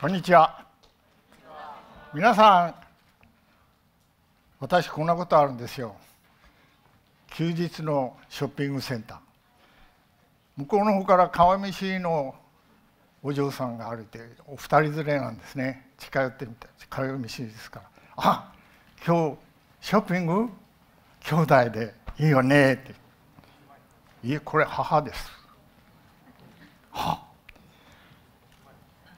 こんにちは皆さん私こんなことあるんですよ休日のショッピングセンター向こうの方から川西のお嬢さんが歩いてお二人連れなんですね近寄ってみて、川西ですから「あ今日ショッピング兄弟でいいよね」って「いえこれ母です」はっ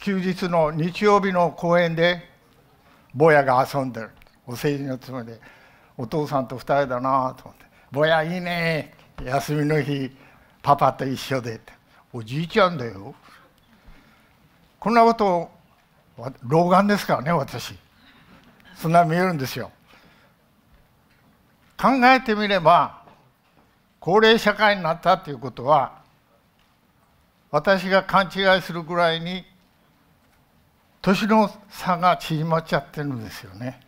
休日の日曜日の公園で坊やが遊んでるお世辞のつもりでお父さんと2人だなと思って「坊やいいね休みの日パパと一緒で」って「おじいちゃんだよ」こんなこと老眼ですからね私そんな見えるんですよ考えてみれば高齢社会になったということは私が勘違いするぐらいに年の差が縮まっちゃってるんですよね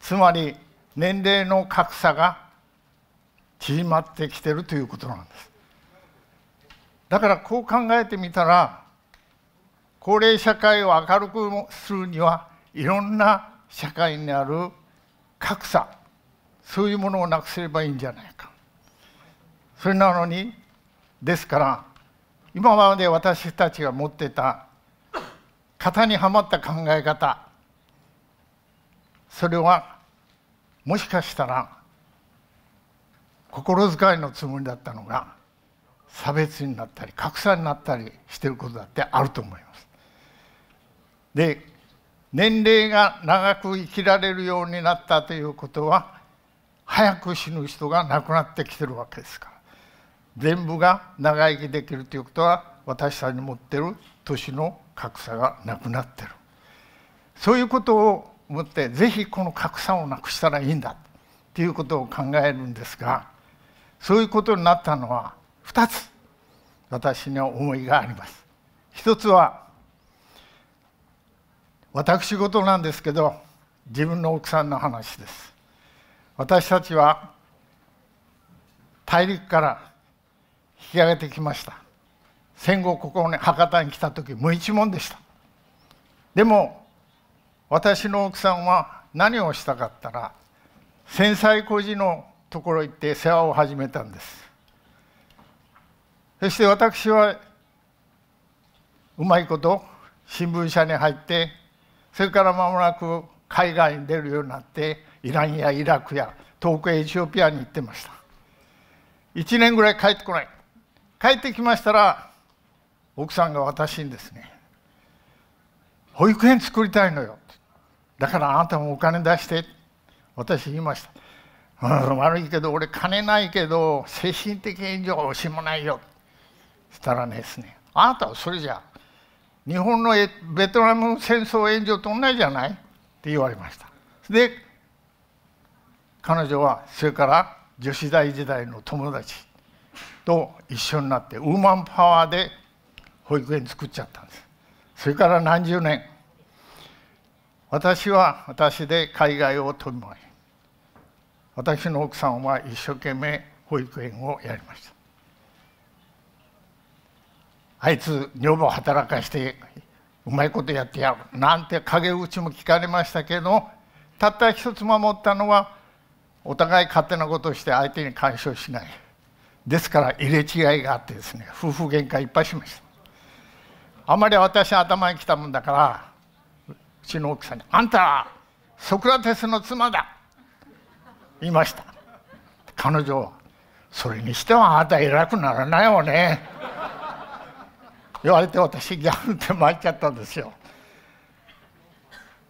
つまり年齢の格差が縮まってきてるということなんですだからこう考えてみたら高齢社会を明るくするにはいろんな社会にある格差そういうものをなくせればいいんじゃないかそれなのにですから今まで私たちが持ってた型にはまった考え方それはもしかしたら心遣いのつもりだったのが差別になったり格差になったりしてることだってあると思います。で年齢が長く生きられるようになったということは早く死ぬ人が亡くなってきてるわけですから全部が長生きできるということは私たちの持ってる年の格差がなくなってるそういうことを思ってぜひこの格差をなくしたらいいんだっていうことを考えるんですがそういうことになったのは2つ私には思いがあります。一つは私事なんですけど自分の奥さんの話です。私たちは大陸から引き上げてきました戦後ここに博多に来た時無一文でしたでも私の奥さんは何をしたかったら戦災孤児のところ行って世話を始めたんですそして私はうまいこと新聞社に入ってそれから間もなく海外に出るようになってイランやイラクや遠くエチオピアに行ってました1年ぐらい帰ってこない帰ってきましたら奥さんが私にですね「保育園作りたいのよ」だからあなたもお金出して私言いました、悪いけど俺金ないけど精神的援助は惜しもないよしたらですねあなたはそれじゃ日本のベトナム戦争援助と同じじゃないって言われましたで彼女はそれから女子大時代の友達と一緒になってウーマンパワーで保育園作っちゃったんですそれから何十年私は私で海外を飛び回り私の奥さんは一生懸命保育園をやりましたあいつ女房働かしてうまいことやってやるなんて陰口も聞かれましたけどたった一つ守ったのはお互い勝手なことをして相手に干渉しないですから入れ違いがあってですね夫婦喧嘩いっぱいしましたあまり私頭にきたもんだからうちの奥さんに「あんたソクラテスの妻だ!」言いました彼女は「それにしてはあなた偉くならないわね」言われて私ギャンって参っちゃったんですよ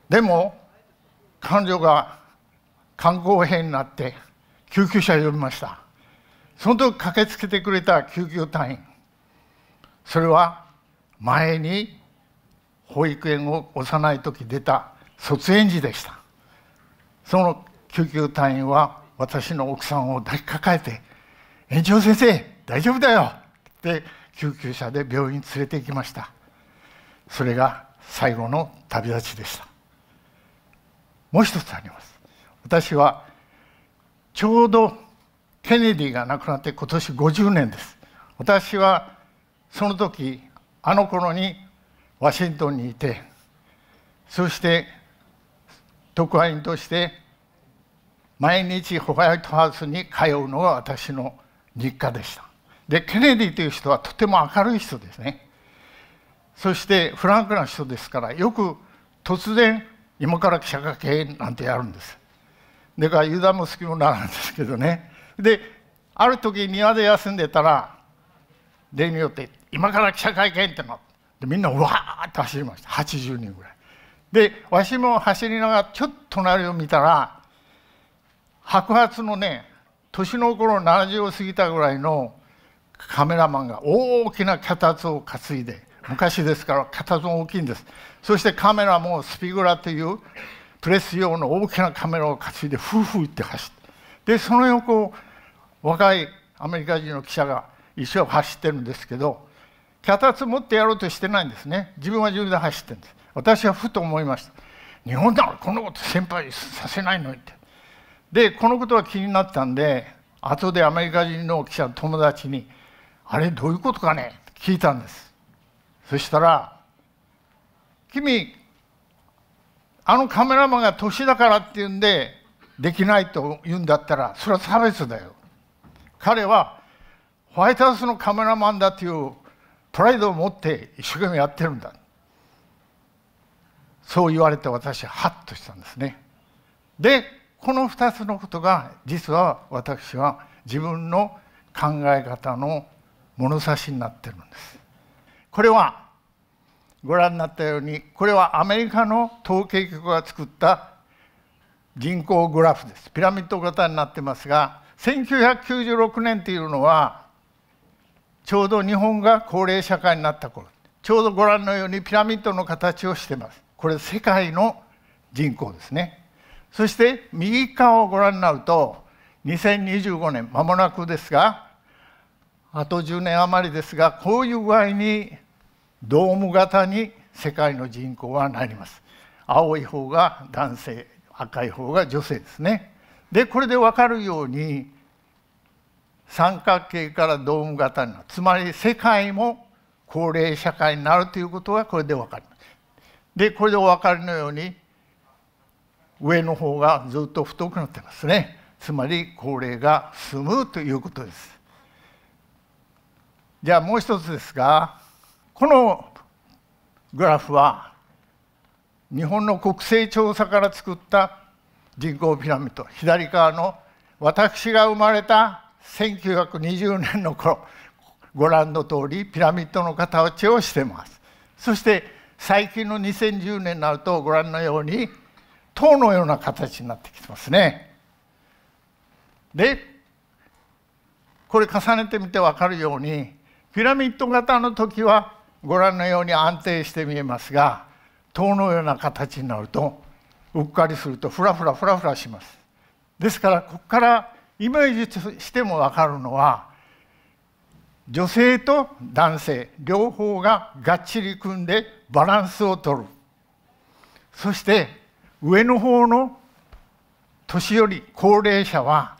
でも彼女が肝硬変になって救急車呼びましたその時駆けつけてくれた救急隊員それは前に保育園を幼い時出た卒園児でしたその救急隊員は私の奥さんを抱きかかえて「園長先生大丈夫だよ!」って救急車で病院に連れて行きましたそれが最後の旅立ちでしたもう一つあります私はちょうどケネディが亡くなって今年50年です私はその時あの頃にワシントンにいてそして特派員として毎日ホワイトハウスに通うのが私の日課でしたでケネディという人はとても明るい人ですねそしてフランクな人ですからよく突然今から記者会見なんてやるんですだから油断も隙もならんですけどねである時庭で休んでたら例によって今から記者会見ってのでみんなわーって走りました80人ぐらいでわしも走りながらちょっと隣を見たら白髪のね年の頃70を過ぎたぐらいのカメラマンが大きな脚立を担いで昔ですから脚立も大きいんですそしてカメラもスピグラというプレス用の大きなカメラを担いでフーフーって走ってでその横を若いアメリカ人の記者が石を走ってるんですけど脚立持ってやろうとしてないんですね自分は自分で走ってるんです私はふと思いました日本だからこんなこと先輩させないのにってでこのことが気になったんで後でアメリカ人の記者の友達に「あれどういうことかね?」って聞いたんですそしたら「君あのカメラマンが年だからって言うんでできないと言うんだったらそれは差別だよ」彼はホワイトハウスのカメラマンだというプライドを持って一生懸命やってるんだそう言われて私はハッとしたんですねでこの2つのことが実は私は自分の考え方の物差しになってるんですこれはご覧になったようにこれはアメリカの統計局が作った人口グラフですピラミッド型になってますが1996年というのはちょうど日本が高齢社会になった頃ちょうどご覧のようにピラミッドの形をしてますこれ世界の人口ですねそして右側をご覧になると2025年間もなくですがあと10年余りですがこういう具合にドーム型に世界の人口はなります青い方が男性赤い方が女性ですねでこれで分かるように三角形からドーム型になるつまり世界も高齢社会になるということがこれで分かります。でこれでお分かりのように上の方がずっと太くなってますねつまり高齢が進むということです。じゃあもう一つですがこのグラフは日本の国勢調査から作った人口ピラミッド左側の私が生まれた1920年の頃ご覧の通りピラミッドの形をしてますそして最近の2010年になるとご覧のように塔のような形になってきてますねでこれ重ねてみて分かるようにピラミッド型の時はご覧のように安定して見えますが塔のような形になるとうっかりするとフラフラフラフラしますですからここからイメージとしても分かるのは女性と男性両方ががっちり組んでバランスをとるそして上の方の年寄り高齢者は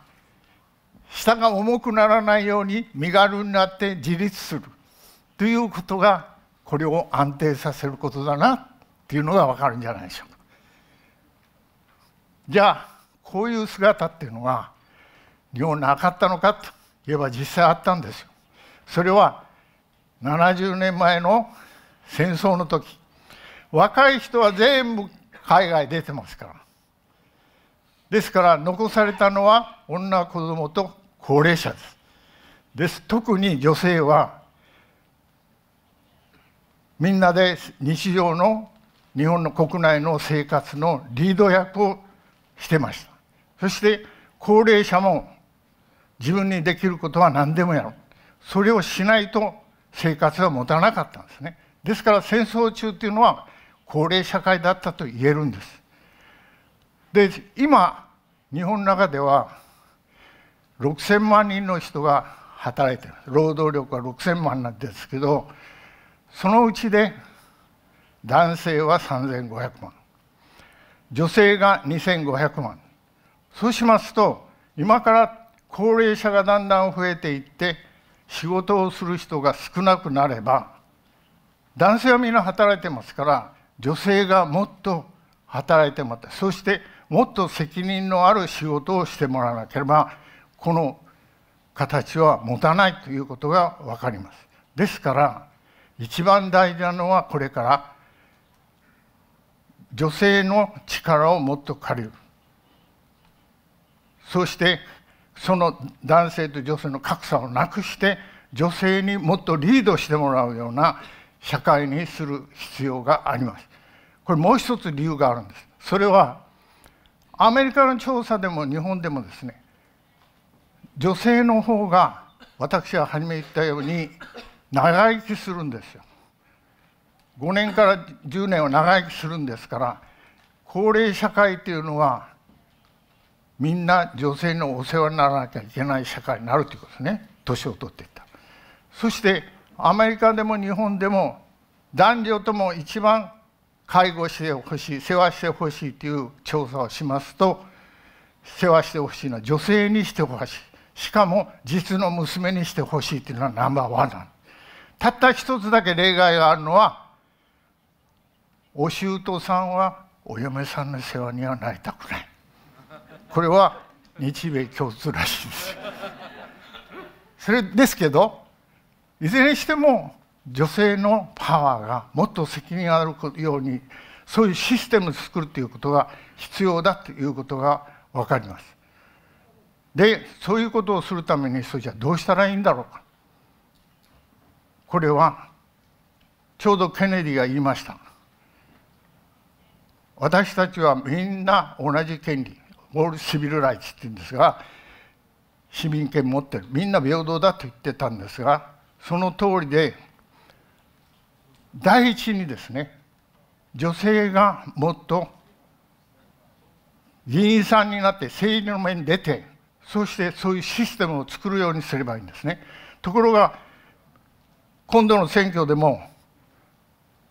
下が重くならないように身軽になって自立するということがこれを安定させることだなっていうのが分かるんじゃないでしょうか。じゃあこういう姿っていうのは日なかったのかといえば実際あったんですよ。それは70年前の戦争の時若い人は全部海外出てますからですから残されたのは女子供と高齢者ですです特に女性はみんなで日常の日本の国内の生活のリード役をしてましたそして高齢者も自分にできることは何でもやろうそれをしないと生活は持たなかったんですねですから戦争中っていうのは高齢社会だったと言えるんですで今日本の中では6,000万人の人が働いてる労働力は6,000万なんですけどそのうちで男性は3,500万女性が2,500万そうしますと今から高齢者がだんだん増えていって仕事をする人が少なくなれば男性はみんな働いてますから女性がもっと働いてもらってそしてもっと責任のある仕事をしてもらわなければこの形は持たないということが分かります。ですから一番大事なのはこれから女性の力をもっと借りるそしてその男性と女性の格差をなくして女性にもっとリードしてもらうような社会にする必要があります。これもう一つ理由があるんです。それはアメリカの調査でも日本でもですね女性の方が私は初め言ったように長生きするんですよ。5年から10年を長生きするんですから高齢社会というのはみんな女性のお世話にならなきゃいけない社会になるということですね年を取っていったそしてアメリカでも日本でも男女とも一番介護してほしい世話してほしいという調査をしますと世話してほしいのは女性にしてほしいしかも実の娘にしてほしいというのはナンバーワンなんたった一つだけ例外があるのはお舅さんはお嫁さんの世話にはなりたくないこれは日米共通らしいですそれですけどいずれにしても女性のパワーがもっと責任あるようにそういうシステムを作るということが必要だということが分かります。でそういうことをするためにそれじゃどうしたらいいんだろうかこれはちょうどケネディが言いました私たちはみんな同じ権利オールシビルライツっていうんですが市民権持ってるみんな平等だと言ってたんですがその通りで第一にですね女性がもっと議員さんになって政治の面に出てそしてそういうシステムを作るようにすればいいんですね。ところが今度の選挙でも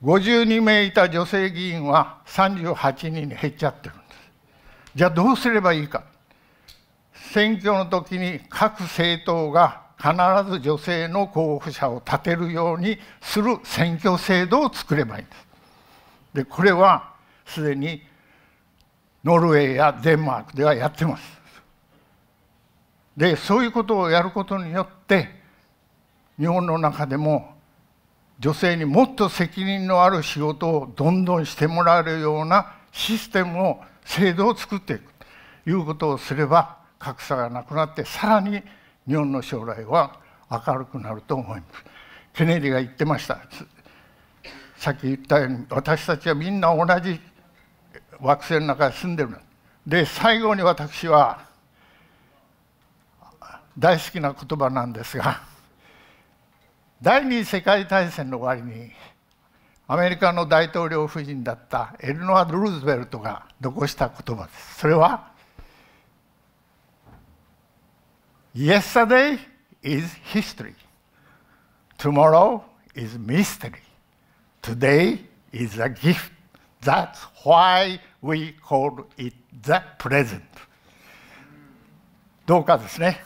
52名いた女性議員は38人に減っちゃってるじゃあどうすればいいか選挙の時に各政党が必ず女性の候補者を立てるようにする選挙制度を作ればいいんです。でこれはすでにノルウェーやデンマークではやってます。でそういうことをやることによって日本の中でも女性にもっと責任のある仕事をどんどんしてもらえるようなシステムを制度を作っていくということをすれば格差がなくなってさらに日本の将来は明るくなると思います。ケネディが言ってましたさっき言ったように私たちはみんな同じ惑星の中に住んでるで最後に私は大好きな言葉なんですが第二次世界大戦の終わりにアメリカの大統領夫人だったエルノア・ルーズベルトが残した言葉ですそれは Yesterday is history Tomorrow is mystery Today is a gift That's why we call it the present どうかですね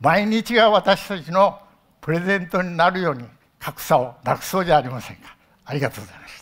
毎日が私たちのプレゼントになるように格差をなくそうじゃありませんかありがとうございました。